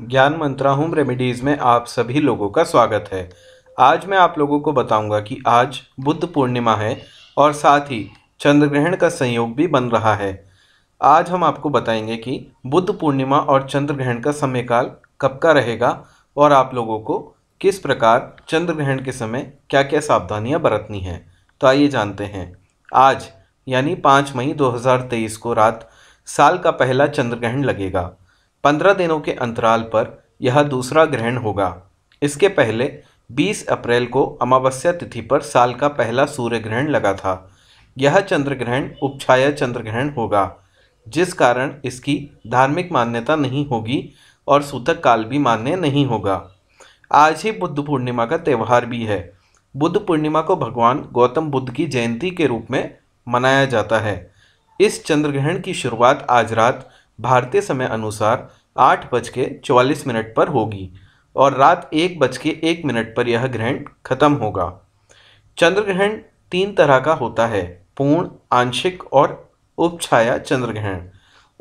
ज्ञान मंत्रा home remedies में आप सभी लोगों का स्वागत है आज मैं आप लोगों को बताऊंगा कि आज बुद्ध पूर्णिमा है और साथ ही चंद्र ग्रहण का संयोग भी बन रहा है आज हम आपको बताएंगे कि बुद्ध पूर्णिमा और चंद्र ग्रहण का समयकाल कब का रहेगा और आप लोगों को किस प्रकार चंद्र ग्रहण के समय क्या क्या सावधानियाँ बरतनी हैं तो आइए जानते हैं आज यानी पाँच मई 2023 को रात साल का पहला चंद्र ग्रहण लगेगा पंद्रह दिनों के अंतराल पर यह दूसरा ग्रहण होगा इसके पहले 20 अप्रैल को अमावस्या तिथि पर साल का पहला सूर्य ग्रहण लगा था यह चंद्र ग्रहण उपछाया चंद्र ग्रहण होगा जिस कारण इसकी धार्मिक मान्यता नहीं होगी और सूतक काल भी मान्य नहीं होगा आज ही बुद्ध पूर्णिमा का त्यौहार भी है बुद्ध पूर्णिमा को भगवान गौतम बुद्ध की जयंती के रूप में मनाया जाता है इस चंद्र ग्रहण की शुरुआत आज रात भारतीय समय अनुसार आठ बज के चौवालीस मिनट पर होगी और रात एक बज के एक मिनट पर यह ग्रहण खत्म होगा चंद्र ग्रहण तीन तरह का होता है पूर्ण आंशिक और उपछाया चंद्र ग्रहण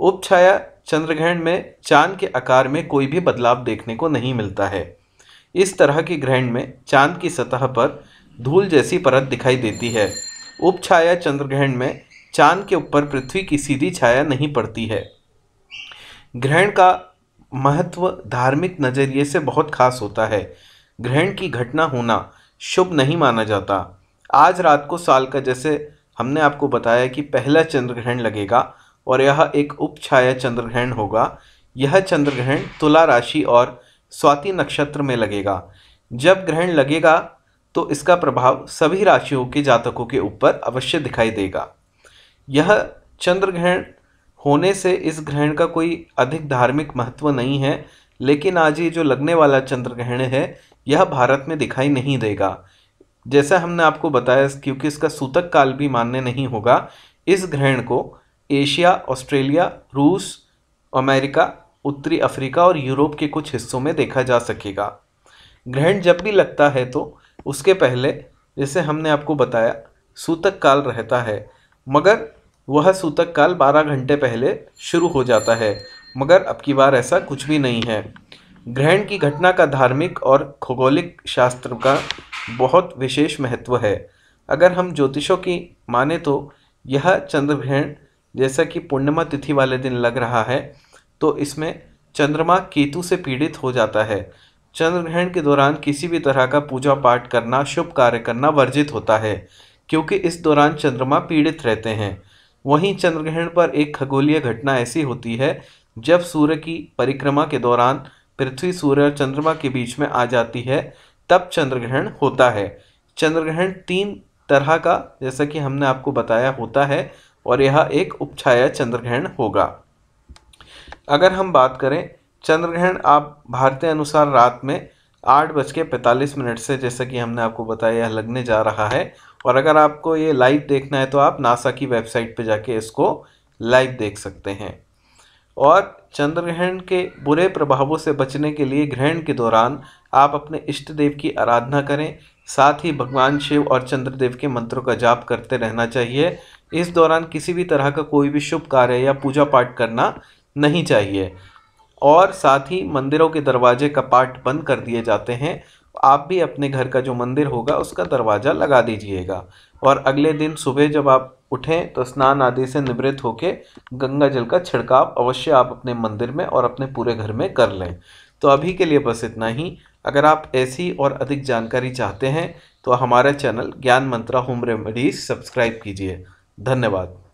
उपछाया चंद्र ग्रहण में चांद के आकार में कोई भी बदलाव देखने को नहीं मिलता है इस तरह के ग्रहण में चांद की सतह पर धूल जैसी परत दिखाई देती है उपछाया चंद्र ग्रहण में चांद के ऊपर पृथ्वी की सीधी छाया नहीं पड़ती है ग्रहण का महत्व धार्मिक नज़रिए से बहुत खास होता है ग्रहण की घटना होना शुभ नहीं माना जाता आज रात को साल का जैसे हमने आपको बताया कि पहला चंद्र ग्रहण लगेगा और यह एक उपछाया चंद्र ग्रहण होगा यह चंद्र ग्रहण तुला राशि और स्वाति नक्षत्र में लगेगा जब ग्रहण लगेगा तो इसका प्रभाव सभी राशियों के जातकों के ऊपर अवश्य दिखाई देगा यह चंद्र ग्रहण होने से इस ग्रहण का कोई अधिक धार्मिक महत्व नहीं है लेकिन आज ये जो लगने वाला चंद्र ग्रहण है यह भारत में दिखाई नहीं देगा जैसा हमने आपको बताया क्योंकि इसका सूतक काल भी मान्य नहीं होगा इस ग्रहण को एशिया ऑस्ट्रेलिया रूस अमेरिका उत्तरी अफ्रीका और यूरोप के कुछ हिस्सों में देखा जा सकेगा ग्रहण जब भी लगता है तो उसके पहले जैसे हमने आपको बताया सूतक काल रहता है मगर वह सूतक काल बारह घंटे पहले शुरू हो जाता है मगर अब की बार ऐसा कुछ भी नहीं है ग्रहण की घटना का धार्मिक और खगोलिक शास्त्र का बहुत विशेष महत्व है अगर हम ज्योतिषों की माने तो यह चंद्र ग्रहण जैसा कि पूर्णिमा तिथि वाले दिन लग रहा है तो इसमें चंद्रमा केतु से पीड़ित हो जाता है चंद्र ग्रहण के दौरान किसी भी तरह का पूजा पाठ करना शुभ कार्य करना वर्जित होता है क्योंकि इस दौरान चंद्रमा पीड़ित रहते हैं वहीं चंद्रग्रहण पर एक खगोलीय घटना ऐसी होती है जब सूर्य की परिक्रमा के दौरान पृथ्वी सूर्य और चंद्रमा के बीच में आ जाती है तब चंद्रग्रहण होता है चंद्रग्रहण तीन तरह का जैसा कि हमने आपको बताया होता है और यह एक उपछाया चंद्रग्रहण होगा अगर हम बात करें चंद्रग्रहण आप भारतीय अनुसार रात में आठ बज के मिनट से जैसा कि हमने आपको बताया लगने जा रहा है और अगर आपको ये लाइव देखना है तो आप नासा की वेबसाइट पे जाके इसको लाइव देख सकते हैं और चंद्र ग्रहण के बुरे प्रभावों से बचने के लिए ग्रहण के दौरान आप अपने इष्ट देव की आराधना करें साथ ही भगवान शिव और चंद्रदेव के मंत्रों का जाप करते रहना चाहिए इस दौरान किसी भी तरह का कोई भी शुभ कार्य या पूजा पाठ करना नहीं चाहिए और साथ ही मंदिरों के दरवाजे कपाट बंद कर दिए जाते हैं आप भी अपने घर का जो मंदिर होगा उसका दरवाज़ा लगा दीजिएगा और अगले दिन सुबह जब आप उठें तो स्नान आदि से निवृत्त होकर गंगा जल का छिड़काव अवश्य आप अपने मंदिर में और अपने पूरे घर में कर लें तो अभी के लिए बस इतना ही अगर आप ऐसी और अधिक जानकारी चाहते हैं तो हमारा चैनल ज्ञान मंत्रा होम रेमेडीज सब्सक्राइब कीजिए धन्यवाद